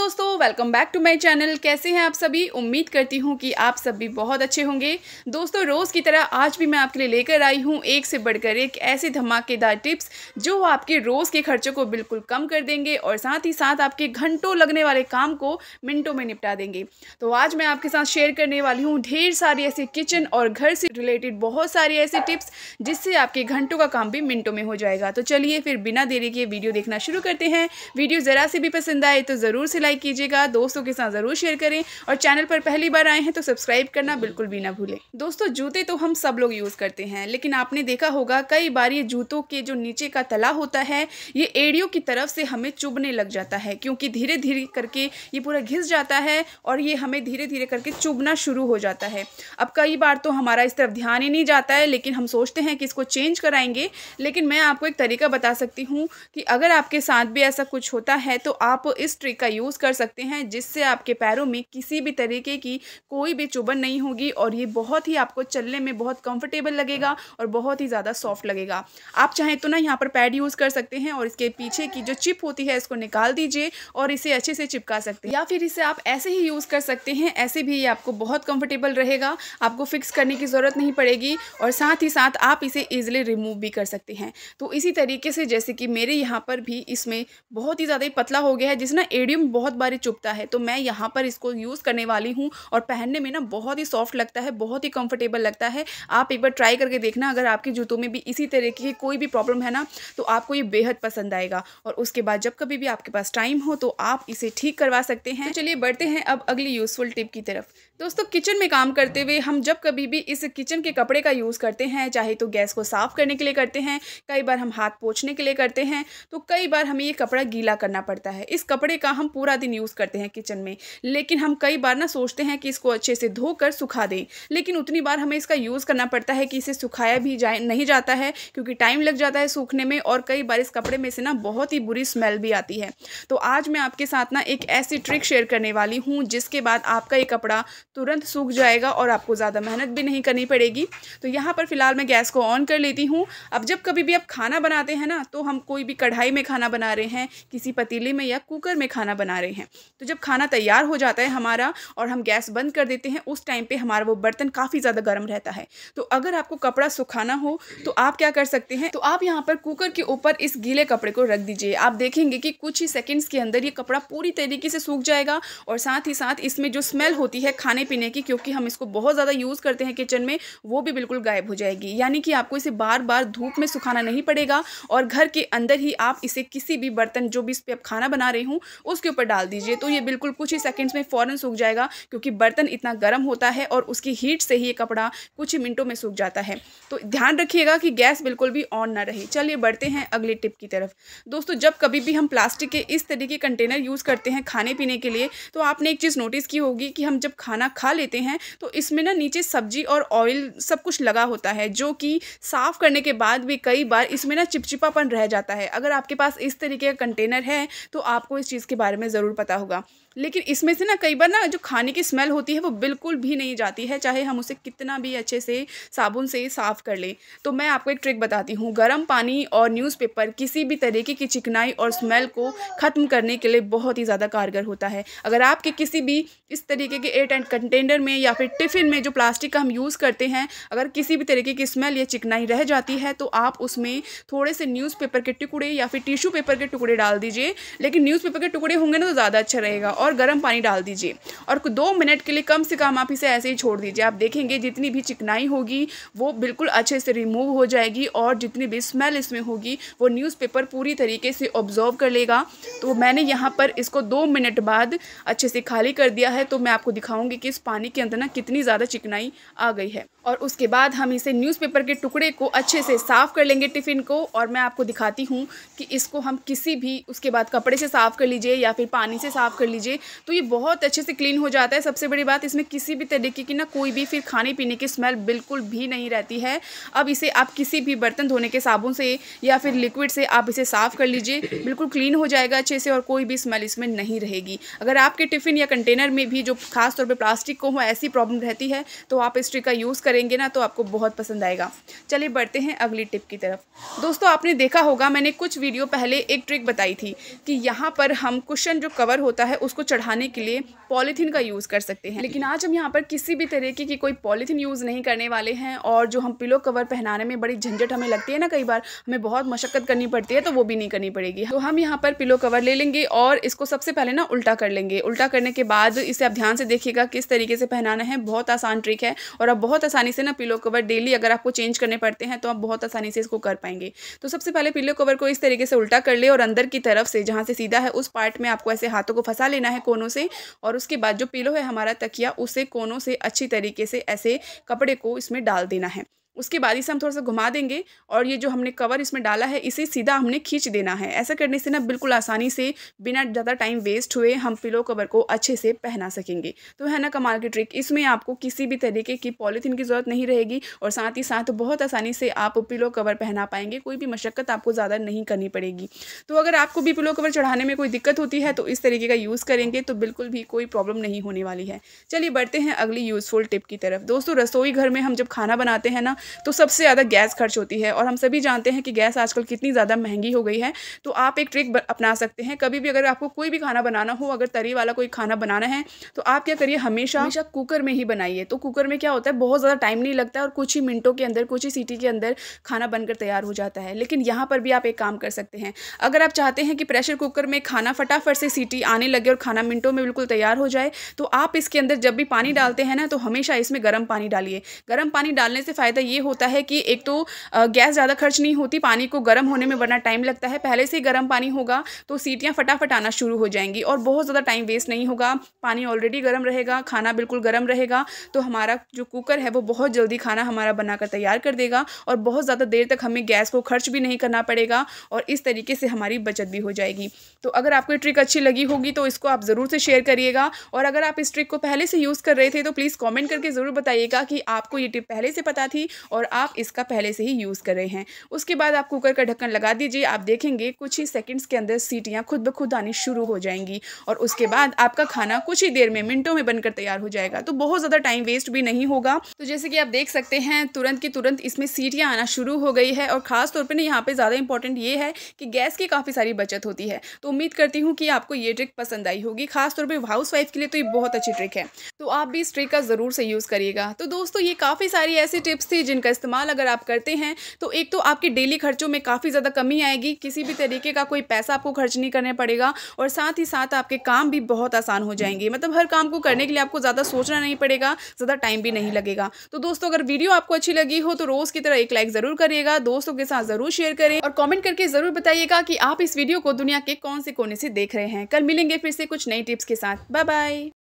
दोस्तों welcome back to my channel कैसे हैं आप सभी उम्मीद करती हूँ कि आप सब भी बहुत अच्छे होंगे दोस्तों रोज़ की तरह आज भी मैं आपके लिए लेकर आई हूँ एक से बढ़कर एक ऐसे धमाकेदार टिप्स जो आपके रोज़ के खर्चों को बिल्कुल कम कर देंगे और साथ ही साथ आपके घंटों लगने वाले काम को मिनटों में निपटा देंगे तो आज मैं आपके साथ शेयर करने वाली हूँ ढेर सारी ऐसी किचन और घर से रिलेटेड बहुत सारी ऐसे टिप्स जिससे आपके घंटों का काम भी मिनटों में हो जाएगा तो चलिए फिर बिना देरी के वीडियो देखना शुरू करते हैं वीडियो ज़रा से भी पसंद आए तो ज़रूर से लाइक कीजिएगा दोस्तों के साथ ज़रूर शेयर करें और चैनल पर पहली बार आए हैं तो सब्सक्राइब करना बिल्कुल भी ना भूलें दोस्तों जूते तो हम सब लोग यूज़ करते हैं लेकिन आपने देखा होगा कई बार ये जूतों के जो नीचे का तला होता है ये एड़ियों की तरफ से हमें चुभने लग जाता है क्योंकि धीरे धीरे करके ये पूरा घिस जाता है और ये हमें धीरे धीरे करके चुभना शुरू हो जाता है अब कई बार तो हमारा इस तरफ ध्यान ही नहीं जाता है लेकिन हम सोचते हैं कि इसको चेंज कराएंगे लेकिन मैं आपको एक तरीका बता सकती हूँ कि अगर आपके साथ भी ऐसा कुछ होता है तो आप इस ट्रिक का यूज़ कर सकते हैं जिससे आपके पैरों में किसी भी तरीके की कोई भी चुभन नहीं होगी और ये बहुत ही आपको चलने में बहुत कंफर्टेबल लगेगा और बहुत ही ज़्यादा सॉफ्ट लगेगा आप चाहें तो ना यहाँ पर पैड यूज़ कर सकते हैं और इसके पीछे की जो चिप होती है इसको निकाल दीजिए और इसे अच्छे से चिपका सकते हैं या फिर इसे आप ऐसे ही यूज़ कर सकते हैं ऐसे भी ये आपको बहुत कंफर्टेबल रहेगा आपको फिक्स करने की ज़रूरत नहीं पड़ेगी और साथ ही साथ आप इसे ईजिली रिमूव भी कर सकते हैं तो इसी तरीके से जैसे कि मेरे यहाँ पर भी इसमें बहुत ही ज़्यादा पतला हो गया है जिसना एडियम बहुत बहुत बारी चुपता है तो मैं यहाँ पर इसको यूज़ करने वाली हूँ और पहनने में ना बहुत ही सॉफ्ट लगता है बहुत ही कम्फर्टेबल लगता है आप एक बार ट्राई करके देखना अगर आपके जूतों में भी इसी तरह की कोई भी प्रॉब्लम है ना तो आपको ये बेहद पसंद आएगा और उसके बाद जब कभी भी आपके पास टाइम हो तो आप इसे ठीक करवा सकते हैं तो चलिए बढ़ते हैं अब अगली यूज़फुल टिप की तरफ दोस्तों किचन में काम करते हुए हम जब कभी भी इस किचन के कपड़े का यूज़ करते हैं चाहे तो गैस को साफ़ करने के लिए करते हैं कई बार हम हाथ पोछने के लिए करते हैं तो कई बार हमें ये कपड़ा गीला करना पड़ता है इस कपड़े का हम पूरा दिन यूज़ करते हैं किचन में लेकिन हम कई बार ना सोचते हैं कि इसको अच्छे से धोकर सुखा दें लेकिन उतनी बार हमें इसका यूज़ करना पड़ता है कि इसे सुखाया भी जाए नहीं जाता है क्योंकि टाइम लग जाता है सूखने में और कई बार इस कपड़े में से ना बहुत ही बुरी स्मेल भी आती है तो आज मैं आपके साथ ना एक ऐसी ट्रिक शेयर करने वाली हूँ जिसके बाद आपका ये कपड़ा तुरंत सूख जाएगा और आपको ज़्यादा मेहनत भी नहीं करनी पड़ेगी तो यहाँ पर फ़िलहाल मैं गैस को ऑन कर लेती हूँ अब जब कभी भी आप खाना बनाते हैं ना तो हम कोई भी कढ़ाई में खाना बना रहे हैं किसी पतीले में या कुकर में खाना बना रहे रहे हैं तो जब खाना तैयार हो जाता है हमारा और हम गैस बंद कर देते हैं उस टाइम पे हमारा वो बर्तन काफ़ी ज़्यादा गर्म रहता है तो अगर आपको कपड़ा सुखाना हो तो आप क्या कर सकते हैं तो आप यहाँ पर कुकर के ऊपर इस गीले कपड़े को रख दीजिए आप देखेंगे कि कुछ ही सेकेंड्स के अंदर ये कपड़ा पूरी तरीके से सूख जाएगा और साथ ही साथ इसमें जो स्मेल होती है खाने पीने की क्योंकि हम इसको बहुत ज़्यादा यूज़ करते हैं किचन में वो भी बिल्कुल गायब हो जाएगी यानी कि आपको इसे बार बार धूप में सुखाना नहीं पड़ेगा और घर के अंदर ही आप इसे किसी भी बर्तन जो भी इस पर आप खाना बना रहे हूँ उसके ऊपर डाल डाल दीजिए तो ये बिल्कुल कुछ ही सेकंड्स में फ़ौरन सूख जाएगा क्योंकि बर्तन इतना गर्म होता है और उसकी हीट से ही ये कपड़ा कुछ ही मिनटों में सूख जाता है तो ध्यान रखिएगा कि गैस बिल्कुल भी ऑन ना रहे चलिए बढ़ते हैं अगले टिप की तरफ दोस्तों जब कभी भी हम प्लास्टिक के इस तरीके के कंटेनर यूज़ करते हैं खाने पीने के लिए तो आपने एक चीज़ नोटिस की होगी कि हम जब खाना खा लेते हैं तो इसमें ना नीचे सब्जी और ऑयल सब कुछ लगा होता है जो कि साफ़ करने के बाद भी कई बार इसमें ना चिपचिपापन रह जाता है अगर आपके पास इस तरीके का कंटेनर है तो आपको इस चीज़ के बारे में ज़रूर पता होगा लेकिन इसमें से ना कई बार ना जो खाने की स्मेल होती है वो बिल्कुल भी नहीं जाती है चाहे हम उसे कितना भी अच्छे से साबुन से साफ़ कर लें तो मैं आपको एक ट्रिक बताती हूँ गर्म पानी और न्यूज़पेपर किसी भी तरीके की चिकनाई और स्मेल को ख़त्म करने के लिए बहुत ही ज़्यादा कारगर होता है अगर आपके किसी भी इस तरीके के एयर टाइट कंटेनर में या फिर टिफ़िन में जो प्लास्टिक का हम यूज़ करते हैं अगर किसी भी तरीके की स्मेल या चिकनाई रह जाती है तो आप उसमें थोड़े से न्यूज़ के टुकड़े या फिर टिश्यू पेपर के टुकड़े डाल दीजिए लेकिन न्यूज़ के टुकड़े होंगे ना तो ज़्यादा अच्छा रहेगा और गर्म पानी डाल दीजिए और दो मिनट के लिए कम से कम आप इसे ऐसे ही छोड़ दीजिए आप देखेंगे जितनी भी चिकनाई होगी वो बिल्कुल अच्छे से रिमूव हो जाएगी और जितनी भी स्मेल इसमें होगी वो न्यूज़पेपर पूरी तरीके से ऑब्जॉर्व कर लेगा तो मैंने यहाँ पर इसको दो मिनट बाद अच्छे से खाली कर दिया है तो मैं आपको दिखाऊंगी कि इस पानी के अंदर ना कितनी ज़्यादा चिकनाई आ गई है और उसके बाद हम इसे न्यूज़पेपर के टुकड़े को अच्छे से साफ़ कर लेंगे टिफ़िन को और मैं आपको दिखाती हूँ कि इसको हम किसी भी उसके बाद कपड़े से साफ़ कर लीजिए या फिर पानी से साफ़ कर लीजिए लीजिए तो ये बहुत अच्छे से क्लीन हो जाता है सबसे बड़ी बात इसमें किसी भी तरीके की ना कोई भी फिर खाने पीने की स्मेल बिल्कुल भी नहीं रहती है अब इसे आप किसी भी बर्तन धोने के साबुन से या फिर लिक्विड से आप इसे साफ़ कर लीजिए बिल्कुल क्लीन हो जाएगा अच्छे से और कोई भी स्मेल इसमें नहीं रहेगी अगर आपके टिफ़िन या कंटेनर में भी जो खास तौर पर प्लास्टिक को हो ऐसी प्रॉब्लम रहती है तो आप इस ट्रिक का यूज़ करेंगे ना तो आपको बहुत पसंद आएगा चलिए बढ़ते हैं अगली टिप की तरफ दोस्तों आपने देखा होगा मैंने कुछ वीडियो पहले एक ट्रिक बताई थी कि यहाँ पर हम कुशन जो कवर होता है उसको उसको चढ़ाने के लिए पॉलीथीन का यूज़ कर सकते हैं लेकिन आज हम यहाँ पर किसी भी तरीके की कोई पॉलीथीन यूज़ नहीं करने वाले हैं और जो हम पिलो कवर पहनाने में बड़ी झंझट हमें लगती है ना कई बार हमें बहुत मशक्क़त करनी पड़ती है तो वो भी नहीं करनी पड़ेगी तो हम यहाँ पर पिलो कवर ले लेंगे और इसको सबसे पहले ना उल्टा कर लेंगे उल्टा करने के बाद इसे आप ध्यान से देखिएगा किस तरीके से पहनाना है बहुत आसान ट्रिक है और आप बहुत आसानी से ना पिलो कवर डेली अगर आपको चेंज करने पड़ते हैं तो आप बहुत आसानी से इसको कर पाएंगे तो सबसे पहले पिलो कवर को इस तरीके से उल्टा कर ले और अंदर की तरफ से जहाँ से सीधा है उस पार्ट में आपको ऐसे हाथों को फंसा लेना लेना है कोनों से और उसके बाद जो पिलो है हमारा तकिया उसे कोनों से अच्छी तरीके से ऐसे कपड़े को इसमें डाल देना है उसके बाद इसे हम थोड़ा सा घुमा देंगे और ये जो हमने कवर इसमें डाला है इसे सीधा हमने खींच देना है ऐसा करने से ना बिल्कुल आसानी से बिना ज़्यादा टाइम वेस्ट हुए हम पिलो कवर को अच्छे से पहना सकेंगे तो है ना कमाल की ट्रिक इसमें आपको किसी भी तरीके की पॉलीथीन की ज़रूरत नहीं रहेगी और साथ ही साथ बहुत आसानी से आप पिलो कवर पहना पाएंगे कोई भी मशक्क़त आपको ज़्यादा नहीं करनी पड़ेगी तो अगर आपको भी पिलो कवर चढ़ाने में कोई दिक्कत होती है तो इस तरीके का यूज़ करेंगे तो बिल्कुल भी कोई प्रॉब्लम नहीं होने वाली है चलिए बढ़ते हैं अगली यूज़फुल टिप की तरफ दोस्तों रसोई घर में हम जब खाना बनाते हैं ना तो सबसे ज़्यादा गैस खर्च होती है और हम सभी जानते हैं कि गैस आजकल कितनी ज़्यादा महंगी हो गई है तो आप एक ट्रिक अपना सकते हैं कभी भी अगर आपको कोई भी खाना बनाना हो अगर तरी वाला कोई खाना बनाना है तो आप क्या करिए हमेशा हमेशा कुकर में ही बनाइए तो कुकर में क्या होता है बहुत ज़्यादा टाइम नहीं लगता और कुछ ही मिनटों के अंदर कुछ ही सीटी के अंदर खाना बनकर तैयार हो जाता है लेकिन यहाँ पर भी आप एक काम कर सकते हैं अगर आप चाहते हैं कि प्रेशर कुकर में खाना फटाफट से सीटी आने लगे और खाना मिनटों में बिल्कुल तैयार हो जाए तो आप इसके अंदर जब भी पानी डालते हैं ना तो हमेशा इसमें गर्म पानी डालिए गर्म पानी डालने से फ़ायदा ये होता है कि एक तो गैस ज़्यादा खर्च नहीं होती पानी को गर्म होने में वरना टाइम लगता है पहले से ही गर्म पानी होगा तो सीटियाँ फटाफट आना शुरू हो जाएंगी और बहुत ज़्यादा टाइम वेस्ट नहीं होगा पानी ऑलरेडी गर्म रहेगा खाना बिल्कुल गर्म रहेगा तो हमारा जो कुकर है वो बहुत जल्दी खाना हमारा बनाकर तैयार कर देगा और बहुत ज़्यादा देर तक हमें गैस को खर्च भी नहीं करना पड़ेगा और इस तरीके से हमारी बचत भी हो जाएगी तो अगर आपको ट्रिक अच्छी लगी होगी तो इसको आप ज़रूर से शेयर करिएगा और अगर आप इस ट्रिक को पहले से यूज़ कर रहे थे तो प्लीज़ कॉमेंट करके ज़रूर बताइएगा कि आपको ये टिप पहले से पता थी और आप इसका पहले से ही यूज़ कर रहे हैं उसके बाद आप कुकर का ढक्कन लगा दीजिए आप देखेंगे कुछ ही सेकेंड्स के अंदर सीटियाँ खुद ब खुद आनी शुरू हो जाएंगी और उसके बाद आपका खाना कुछ ही देर में मिनटों में बनकर तैयार हो जाएगा तो बहुत ज़्यादा टाइम वेस्ट भी नहीं होगा तो जैसे कि आप देख सकते हैं तुरंत की तुरंत इसमें सीटियाँ आना शुरू हो गई है और ख़ास तौर पर ना यहाँ पर ज़्यादा इंपॉर्टेंट ये है कि गैस की काफ़ी सारी बचत होती है तो उम्मीद करती हूँ कि आपको ये ट्रिक पसंद आई होगी खासतौर पर हाउस वाइफ के लिए तो ये बहुत अच्छी ट्रिक है तो आप भी इस ट्रिक का ज़रूर से यूज़ करिएगा तो दोस्तों ये काफ़ी सारी ऐसी टिप्स थी जिनका इस्तेमाल अगर आप करते हैं तो एक तो आपके डेली खर्चों में काफ़ी ज़्यादा कमी आएगी किसी भी तरीके का कोई पैसा आपको खर्च नहीं करने पड़ेगा और साथ ही साथ आपके काम भी बहुत आसान हो जाएंगे मतलब हर काम को करने के लिए आपको ज़्यादा सोचना नहीं पड़ेगा ज़्यादा टाइम भी नहीं लगेगा तो दोस्तों अगर वीडियो आपको अच्छी लगी हो तो रोज़ की तरह एक लाइक ज़रूर करिएगा दोस्तों के साथ ज़रूर शेयर करें और कॉमेंट करके ज़रूर बताइएगा कि आप इस वीडियो को दुनिया के कौन से कोने से देख रहे हैं कल मिलेंगे फिर से कुछ नई टिप्स के साथ बाय बाय